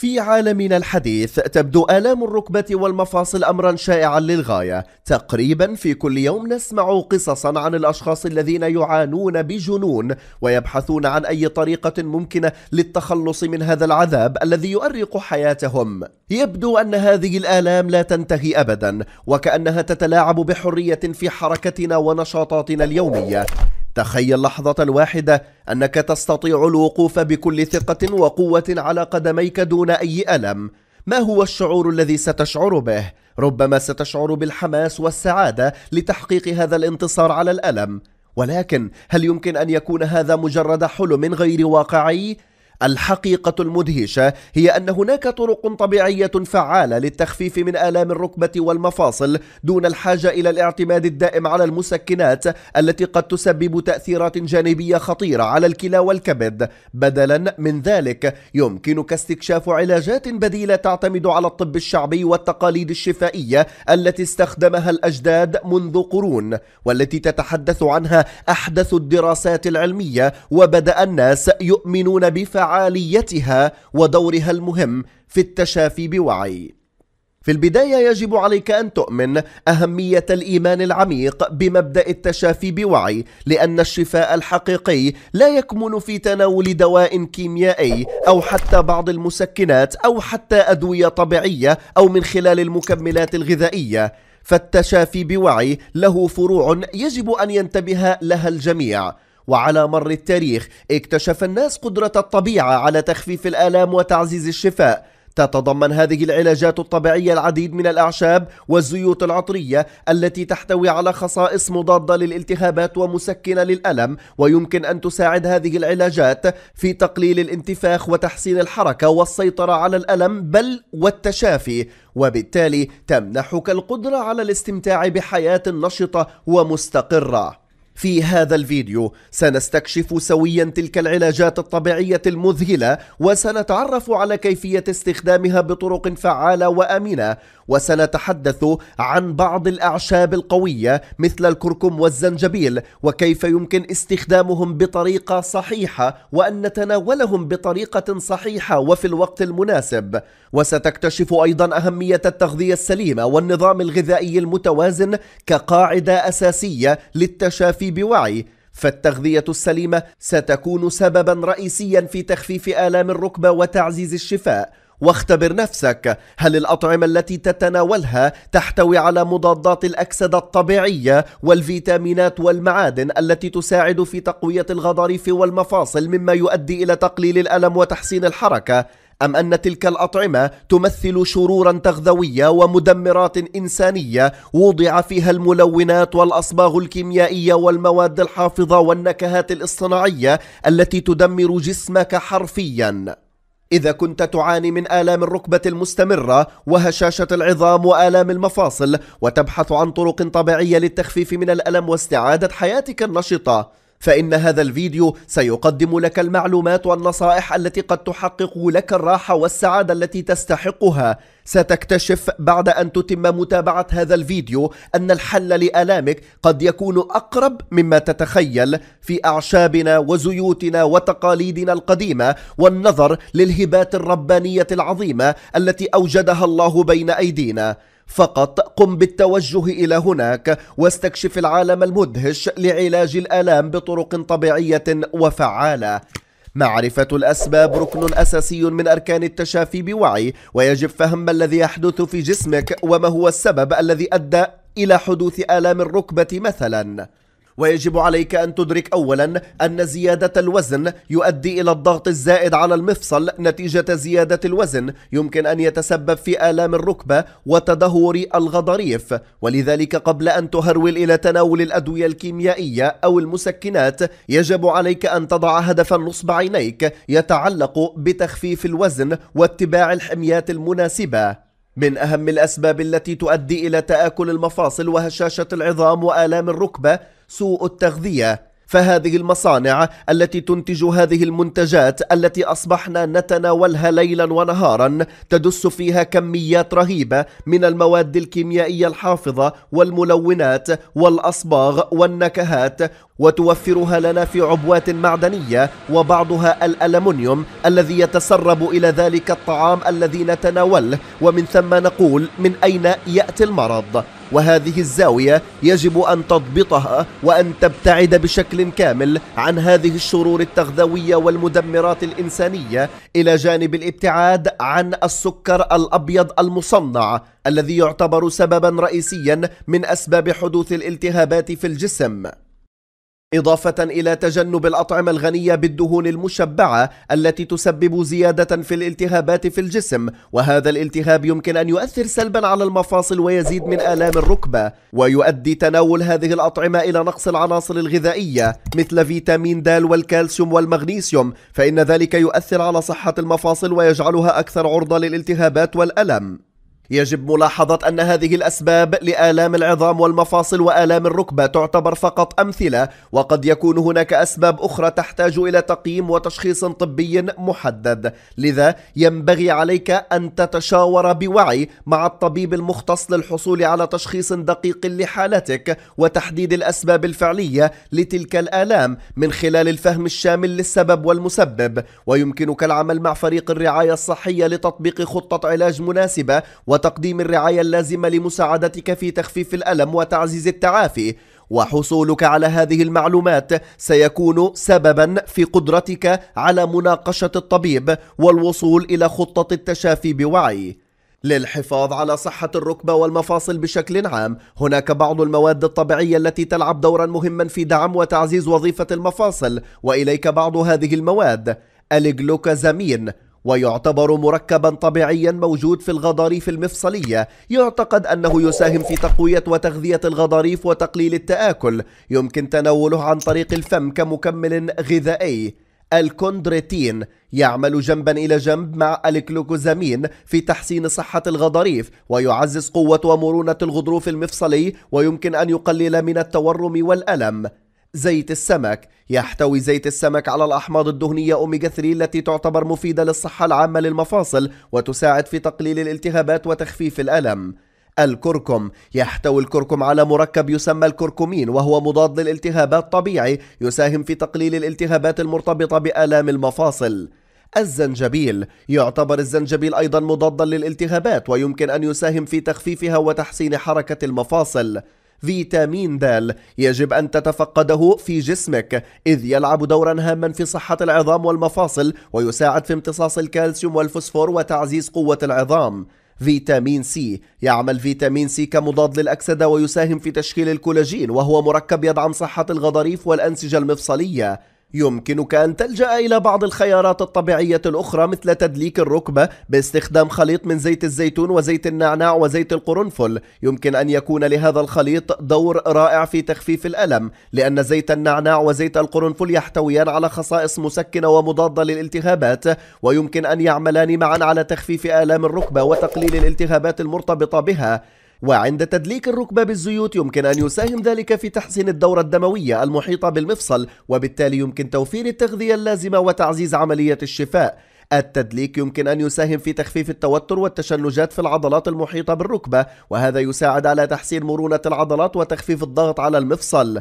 في عالمنا الحديث تبدو آلام الركبة والمفاصل أمرا شائعا للغاية تقريبا في كل يوم نسمع قصصا عن الأشخاص الذين يعانون بجنون ويبحثون عن أي طريقة ممكنة للتخلص من هذا العذاب الذي يؤرق حياتهم يبدو أن هذه الآلام لا تنتهي أبدا وكأنها تتلاعب بحرية في حركتنا ونشاطاتنا اليومية تخيل لحظة واحدة أنك تستطيع الوقوف بكل ثقة وقوة على قدميك دون أي ألم ما هو الشعور الذي ستشعر به؟ ربما ستشعر بالحماس والسعادة لتحقيق هذا الانتصار على الألم ولكن هل يمكن أن يكون هذا مجرد حلم غير واقعي؟ الحقيقة المدهشة هي أن هناك طرق طبيعية فعالة للتخفيف من آلام الركبة والمفاصل دون الحاجة إلى الاعتماد الدائم على المسكنات التي قد تسبب تأثيرات جانبية خطيرة على الكلى والكبد بدلا من ذلك يمكنك استكشاف علاجات بديلة تعتمد على الطب الشعبي والتقاليد الشفائية التي استخدمها الأجداد منذ قرون والتي تتحدث عنها أحدث الدراسات العلمية وبدأ الناس يؤمنون بفعالية وفعاليتها ودورها المهم في التشافي بوعي في البداية يجب عليك أن تؤمن أهمية الإيمان العميق بمبدأ التشافي بوعي لأن الشفاء الحقيقي لا يكمن في تناول دواء كيميائي أو حتى بعض المسكنات أو حتى أدوية طبيعية أو من خلال المكملات الغذائية فالتشافي بوعي له فروع يجب أن ينتبه لها الجميع وعلى مر التاريخ اكتشف الناس قدرة الطبيعة على تخفيف الآلام وتعزيز الشفاء تتضمن هذه العلاجات الطبيعية العديد من الأعشاب والزيوت العطرية التي تحتوي على خصائص مضادة للالتهابات ومسكنة للألم ويمكن أن تساعد هذه العلاجات في تقليل الانتفاخ وتحسين الحركة والسيطرة على الألم بل والتشافي وبالتالي تمنحك القدرة على الاستمتاع بحياة نشطة ومستقرة في هذا الفيديو سنستكشف سويا تلك العلاجات الطبيعية المذهلة وسنتعرف على كيفية استخدامها بطرق فعالة وأمنة وسنتحدث عن بعض الأعشاب القوية مثل الكركم والزنجبيل وكيف يمكن استخدامهم بطريقة صحيحة وأن نتناولهم بطريقة صحيحة وفي الوقت المناسب وستكتشف أيضا أهمية التغذية السليمة والنظام الغذائي المتوازن كقاعدة أساسية للتشافي بوعي فالتغذية السليمة ستكون سببا رئيسيا في تخفيف آلام الركبة وتعزيز الشفاء واختبر نفسك هل الأطعمة التي تتناولها تحتوي على مضادات الأكسدة الطبيعية والفيتامينات والمعادن التي تساعد في تقوية الغضاريف والمفاصل مما يؤدي إلى تقليل الألم وتحسين الحركة أم أن تلك الأطعمة تمثل شرورا تغذوية ومدمرات إنسانية وضع فيها الملونات والأصباغ الكيميائية والمواد الحافظة والنكهات الاصطناعية التي تدمر جسمك حرفياً إذا كنت تعاني من آلام الركبة المستمرة وهشاشة العظام وآلام المفاصل وتبحث عن طرق طبيعية للتخفيف من الألم واستعادة حياتك النشطة فإن هذا الفيديو سيقدم لك المعلومات والنصائح التي قد تحقق لك الراحة والسعادة التي تستحقها ستكتشف بعد أن تتم متابعة هذا الفيديو أن الحل لآلامك قد يكون أقرب مما تتخيل في أعشابنا وزيوتنا وتقاليدنا القديمة والنظر للهبات الربانية العظيمة التي أوجدها الله بين أيدينا فقط قم بالتوجه إلى هناك واستكشف العالم المدهش لعلاج الآلام بطرق طبيعية وفعالة معرفة الأسباب ركن أساسي من أركان التشافي بوعي ويجب فهم ما الذي يحدث في جسمك وما هو السبب الذي أدى إلى حدوث آلام الركبة مثلاً ويجب عليك أن تدرك أولا أن زيادة الوزن يؤدي إلى الضغط الزائد على المفصل نتيجة زيادة الوزن يمكن أن يتسبب في آلام الركبة وتدهور الغضاريف ولذلك قبل أن تهرول إلى تناول الأدوية الكيميائية أو المسكنات يجب عليك أن تضع هدفا نصب عينيك يتعلق بتخفيف الوزن واتباع الحميات المناسبة من أهم الأسباب التي تؤدي إلى تآكل المفاصل وهشاشة العظام وآلام الركبة سوء التغذية فهذه المصانع التي تنتج هذه المنتجات التي أصبحنا نتناولها ليلا ونهارا تدس فيها كميات رهيبة من المواد الكيميائية الحافظة والملونات والأصباغ والنكهات وتوفرها لنا في عبوات معدنية وبعضها الألمنيوم الذي يتسرب إلى ذلك الطعام الذي نتناوله ومن ثم نقول من أين يأتي المرض وهذه الزاوية يجب أن تضبطها وأن تبتعد بشكل كامل عن هذه الشرور التغذوية والمدمرات الإنسانية إلى جانب الابتعاد عن السكر الأبيض المصنع الذي يعتبر سببا رئيسيا من أسباب حدوث الالتهابات في الجسم إضافة إلى تجنب الأطعمة الغنية بالدهون المشبعة التي تسبب زيادة في الالتهابات في الجسم وهذا الالتهاب يمكن أن يؤثر سلبا على المفاصل ويزيد من آلام الركبة ويؤدي تناول هذه الأطعمة إلى نقص العناصر الغذائية مثل فيتامين د والكالسيوم والمغنيسيوم فإن ذلك يؤثر على صحة المفاصل ويجعلها أكثر عرضة للالتهابات والألم يجب ملاحظة أن هذه الأسباب لآلام العظام والمفاصل وآلام الركبة تعتبر فقط أمثلة وقد يكون هناك أسباب أخرى تحتاج إلى تقييم وتشخيص طبي محدد لذا ينبغي عليك أن تتشاور بوعي مع الطبيب المختص للحصول على تشخيص دقيق لحالتك وتحديد الأسباب الفعلية لتلك الآلام من خلال الفهم الشامل للسبب والمسبب ويمكنك العمل مع فريق الرعاية الصحية لتطبيق خطة علاج مناسبة وتقديم الرعاية اللازمة لمساعدتك في تخفيف الألم وتعزيز التعافي وحصولك على هذه المعلومات سيكون سببا في قدرتك على مناقشة الطبيب والوصول إلى خطة التشافي بوعي للحفاظ على صحة الركبة والمفاصل بشكل عام هناك بعض المواد الطبيعية التي تلعب دورا مهما في دعم وتعزيز وظيفة المفاصل وإليك بعض هذه المواد الجلوكازامين ويعتبر مركبا طبيعيا موجود في الغضاريف المفصلية يعتقد أنه يساهم في تقوية وتغذية الغضاريف وتقليل التآكل يمكن تناوله عن طريق الفم كمكمل غذائي الكوندريتين يعمل جنبا إلى جنب مع الكلوكوزامين في تحسين صحة الغضاريف ويعزز قوة ومرونة الغضروف المفصلي ويمكن أن يقلل من التورم والألم زيت السمك يحتوي زيت السمك على الأحماض الدهنية أوميجا 3 التي تعتبر مفيدة للصحة العامة للمفاصل وتساعد في تقليل الالتهابات وتخفيف الألم الكركم يحتوي الكركم على مركب يسمى الكركمين وهو مضاد للالتهابات طبيعي يساهم في تقليل الالتهابات المرتبطة بآلام المفاصل الزنجبيل يعتبر الزنجبيل أيضا مضادا للالتهابات ويمكن أن يساهم في تخفيفها وتحسين حركة المفاصل فيتامين د يجب أن تتفقده في جسمك إذ يلعب دورا هاما في صحة العظام والمفاصل ويساعد في امتصاص الكالسيوم والفوسفور وتعزيز قوة العظام فيتامين سي يعمل فيتامين سي كمضاد للأكسدة ويساهم في تشكيل الكولاجين وهو مركب يدعم صحة الغضاريف والأنسجة المفصلية يمكنك أن تلجأ إلى بعض الخيارات الطبيعية الأخرى مثل تدليك الركبة باستخدام خليط من زيت الزيتون وزيت النعناع وزيت القرنفل يمكن أن يكون لهذا الخليط دور رائع في تخفيف الألم لأن زيت النعناع وزيت القرنفل يحتويان على خصائص مسكنة ومضادة للالتهابات ويمكن أن يعملان معا على تخفيف آلام الركبة وتقليل الالتهابات المرتبطة بها وعند تدليك الركبة بالزيوت يمكن أن يساهم ذلك في تحسين الدورة الدموية المحيطة بالمفصل وبالتالي يمكن توفير التغذية اللازمة وتعزيز عملية الشفاء التدليك يمكن أن يساهم في تخفيف التوتر والتشنجات في العضلات المحيطة بالركبة وهذا يساعد على تحسين مرونة العضلات وتخفيف الضغط على المفصل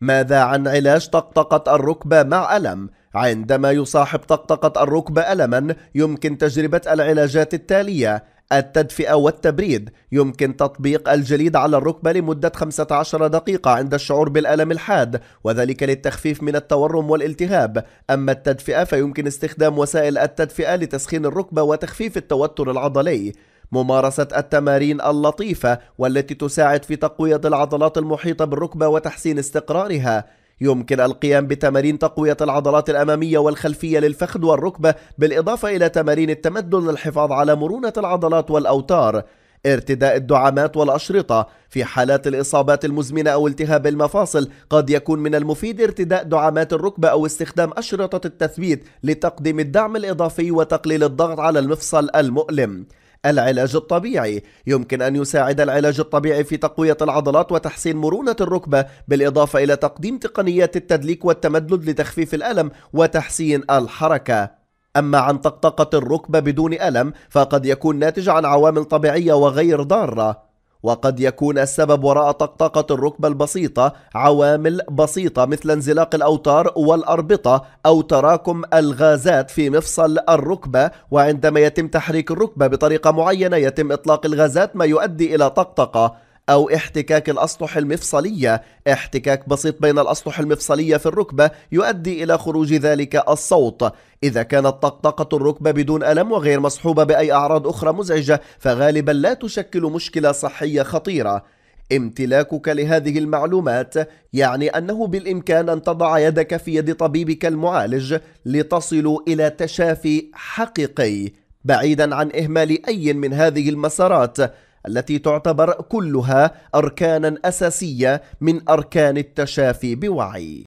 ماذا عن علاج طقطقة الركبة مع ألم؟ عندما يصاحب طقطقة الركبة ألما يمكن تجربة العلاجات التالية التدفئة والتبريد يمكن تطبيق الجليد على الركبة لمدة 15 دقيقة عند الشعور بالألم الحاد وذلك للتخفيف من التورم والالتهاب أما التدفئة فيمكن استخدام وسائل التدفئة لتسخين الركبة وتخفيف التوتر العضلي ممارسة التمارين اللطيفة والتي تساعد في تقوية العضلات المحيطة بالركبة وتحسين استقرارها يمكن القيام بتمارين تقوية العضلات الأمامية والخلفية للفخذ والركبة بالإضافة إلى تمارين التمدن للحفاظ على مرونة العضلات والأوتار ارتداء الدعامات والأشرطة في حالات الإصابات المزمنة أو التهاب المفاصل قد يكون من المفيد ارتداء دعامات الركبة أو استخدام أشرطة التثبيت لتقديم الدعم الإضافي وتقليل الضغط على المفصل المؤلم العلاج الطبيعي يمكن أن يساعد العلاج الطبيعي في تقوية العضلات وتحسين مرونة الركبة بالإضافة إلى تقديم تقنيات التدليك والتمدد لتخفيف الألم وتحسين الحركة أما عن طقطقة الركبة بدون ألم فقد يكون ناتج عن عوامل طبيعية وغير ضارة وقد يكون السبب وراء طقطقة الركبة البسيطة عوامل بسيطة مثل انزلاق الأوتار والأربطة أو تراكم الغازات في مفصل الركبة وعندما يتم تحريك الركبة بطريقة معينة يتم إطلاق الغازات ما يؤدي إلى طقطقة أو احتكاك الأسطح المفصلية احتكاك بسيط بين الأسطح المفصلية في الركبة يؤدي إلى خروج ذلك الصوت إذا كانت طقطقة الركبة بدون ألم وغير مصحوبة بأي أعراض أخرى مزعجة فغالبا لا تشكل مشكلة صحية خطيرة امتلاكك لهذه المعلومات يعني أنه بالإمكان أن تضع يدك في يد طبيبك المعالج لتصل إلى تشافي حقيقي بعيدا عن إهمال أي من هذه المسارات التي تعتبر كلها أركانا أساسية من أركان التشافي بوعي